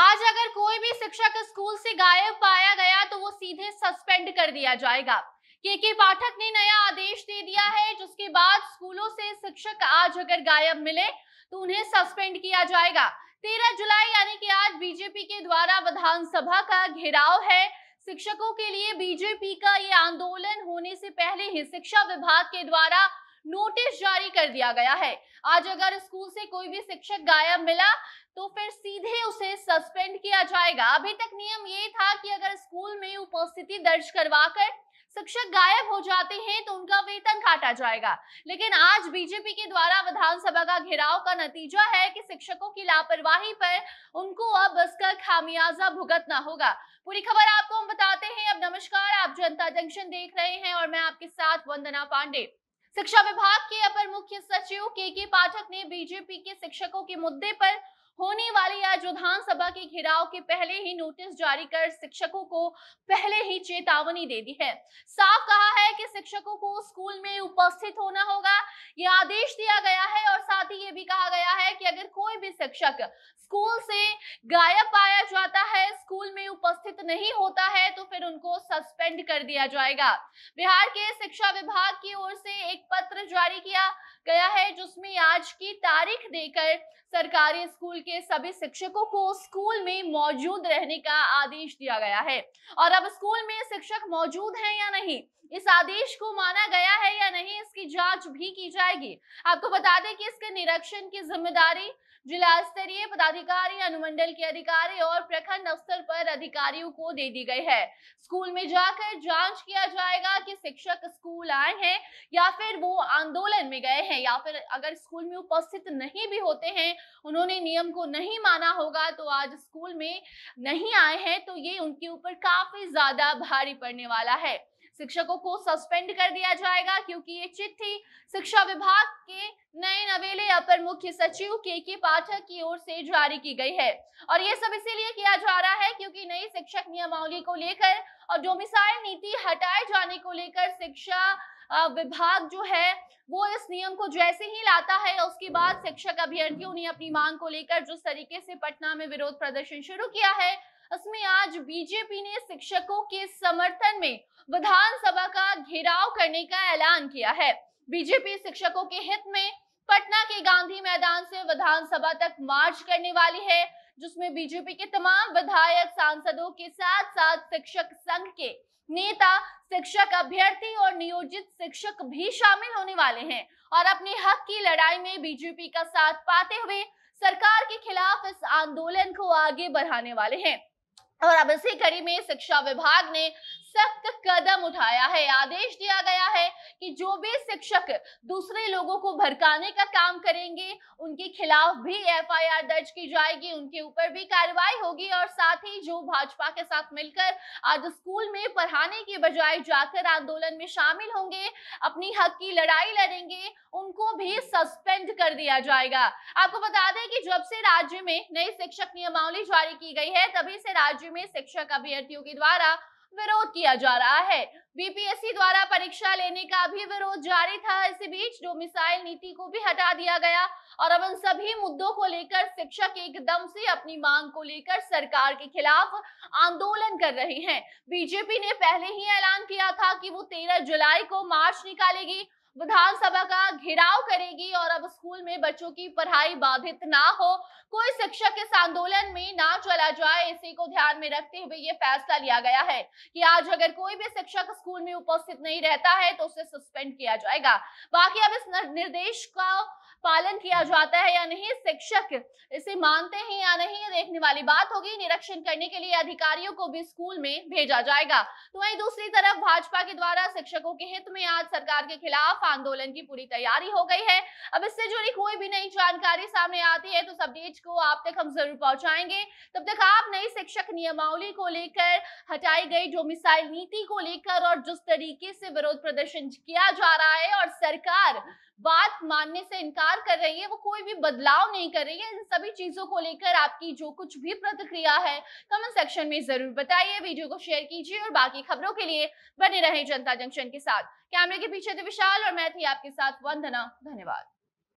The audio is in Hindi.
आज अगर कोई भी शिक्षक स्कूल से गायब पाया गया तो वो सीधे सस्पेंड कर दिया जाएगा के के पाठक ने नया आदेश दे दिया है जिसके बाद स्कूलों से शिक्षक आज अगर गायब मिले तो उन्हें सस्पेंड किया जाएगा तेरह जुलाई यानी कि आज बीजेपी के द्वारा विधानसभा का घेराव है शिक्षकों के लिए बीजेपी का ये आंदोलन होने से पहले ही शिक्षा विभाग के द्वारा नोटिस जारी कर दिया गया है आज अगर स्कूल से कोई भी शिक्षक गायब मिला तो फिर सीधे उसे सस्पेंड किया जाएगा अभी तक नियम ये था कि अगर स्कूल में उपस्थिति दर्ज करवाकर शिक्षक गायब हो जाते हैं तो उनका वेतन काटा जाएगा लेकिन आज बीजेपी के द्वारा विधानसभा का घेराव का नतीजा है कि शिक्षकों की लापरवाही पर उनको अब इसका खामियाजा भुगतना होगा पूरी खबर आपको हम बताते हैं अब नमस्कार आप जनता जंक्शन देख रहे हैं और मैं आपके साथ वंदना पांडे शिक्षा विभाग के अपर मुख्य सचिव के के पाठक ने बीजेपी के शिक्षकों के मुद्दे पर होने वाली आज विधानसभा के घेराव के पहले ही नोटिस जारी कर शिक्षकों को पहले ही चेतावनी दे दी है साफ कहा है कि शिक्षकों को स्कूल में उपस्थित होना होगा यह आदेश दिया गया है और साथ ही ये भी कहा गया है कि अगर कोई भी शिक्षक स्कूल से गायब पाया जाता है स्कूल में उपस्थित नहीं होता है तो फिर उनको सस्पेंड कर दिया जाएगा बिहार के शिक्षा विभाग की ओर से एक पत्र जारी किया गया है जिसमें आज की तारीख देकर सरकारी स्कूल के सभी शिक्षकों को स्कूल में मौजूद रहने का आदेश दिया गया है और अब स्कूल में शिक्षक मौजूद हैं या नहीं इस आदेश को माना गया है या नहीं इसकी जांच भी की जाएगी आपको बता दें कि इसके निरीक्षण की जिम्मेदारी जिला स्तरीय पदाधिकारी अनुमंडल के अधिकारी और प्रखंड अफसर पर अधिकारियों को दे दी गई है स्कूल में जाकर जांच किया जाएगा कि शिक्षक स्कूल आए हैं या फिर वो आंदोलन में गए हैं हैं या फिर अगर स्कूल में उपस्थित नहीं भी होते हैं उन्होंने नियम को नहीं माना होगा तो आज स्कूल में नहीं आए हैं तो ये उनके ऊपर काफी ज्यादा भारी पड़ने वाला है शिक्षकों को सस्पेंड कर दिया जाएगा क्योंकि ये चिट्ठी शिक्षा विभाग के नए नवेले अपर मुख्य सचिव के के पाठक की ओर से जारी की गई है और ये सब इसीलिए किया जा रहा है क्योंकि नई शिक्षक नियमावली को लेकर और डोमिसाइल नीति हटाए जाने को लेकर शिक्षा विभाग जो है वो इस नियम को जैसे ही लाता है उसके बाद शिक्षक अभ्यर्थियों ने अपनी मांग को लेकर जिस तरीके से पटना में विरोध प्रदर्शन शुरू किया है उसमें आज बीजेपी ने शिक्षकों के समर्थन में विधानसभा का घेराव करने का ऐलान किया है बीजेपी शिक्षकों के हित में पटना के गांधी मैदान से विधानसभा तक मार्च करने वाली है जिसमें बीजेपी के तमाम विधायक सांसदों के साथ साथ शिक्षक संघ के नेता शिक्षक अभ्यर्थी और नियोजित शिक्षक भी शामिल होने वाले हैं और अपने हक की लड़ाई में बीजेपी का साथ पाते हुए सरकार के खिलाफ इस आंदोलन को आगे बढ़ाने वाले हैं और अब इसी कड़ी में शिक्षा विभाग ने सख्त कदम उठाया है आदेश दिया गया है कि जो भी शिक्षक दूसरे लोगों को भड़काने का काम करेंगे उनके खिलाफ भी एफआईआर दर्ज की जाएगी उनके ऊपर भी कार्रवाई होगी और साथ ही जो भाजपा के साथ मिलकर आज स्कूल में पढ़ाने के बजाय जाकर आंदोलन में शामिल होंगे अपनी हक की लड़ाई लड़ेंगे उनको भी सस्पेंड कर दिया जाएगा आपको बता दें कि जब से राज्य में नई शिक्षक नियमावली जारी की गई है तभी से राज्य में शिक्षक अभ्यर्थियों के द्वारा विरोध किया जा रहा है बीपीएससी द्वारा परीक्षा लेने का भी विरोध जारी था इसी बीच डोमिसाइल नीति को भी हटा दिया गया और अब इन सभी मुद्दों को लेकर शिक्षक एकदम से अपनी मांग को लेकर सरकार के खिलाफ आंदोलन कर रहे हैं बीजेपी ने पहले ही ऐलान किया था कि वो 13 जुलाई को मार्च निकालेगी विधानसभा का घेराव करेगी और अब स्कूल में बच्चों की पढ़ाई बाधित ना हो कोई शिक्षक इस आंदोलन में ना चला जाए इसी को ध्यान में रखते हुए ये फैसला लिया गया है कि आज अगर कोई भी शिक्षक स्कूल में उपस्थित नहीं रहता है तो उसे सस्पेंड किया जाएगा बाकी अब इस निर्देश का पालन किया जाता है या नहीं शिक्षक इसे मानते हैं या नहीं ये देखने वाली बात होगी निरीक्षण करने के लिए अधिकारियों को भी स्कूल में भेजा जाएगा तो वहीं दूसरी तरफ भाजपा के द्वारा शिक्षकों के हित में आज सरकार के खिलाफ आंदोलन की पूरी तैयारी हो गई है अब इससे जुड़ी कोई भी नई जानकारी सामने आती है तो सब अपडेट को आप तक हम जरूर पहुंचाएंगे तब तक आप नई शिक्षक नियमावली को लेकर हटाई गई डोमिसाइल नीति को लेकर और जिस तरीके से विरोध प्रदर्शन किया जा रहा है और सरकार बात मानने से इनकार इंतजार कर रही है वो कोई भी बदलाव नहीं कर रही है इन सभी चीजों को लेकर आपकी जो कुछ भी प्रतिक्रिया है कमेंट सेक्शन में जरूर बताइए वीडियो को शेयर कीजिए और बाकी खबरों के लिए बने रहे जनता जंक्शन के साथ कैमरे के पीछे थे विशाल और मैं थी आपके साथ वंदना धन्यवाद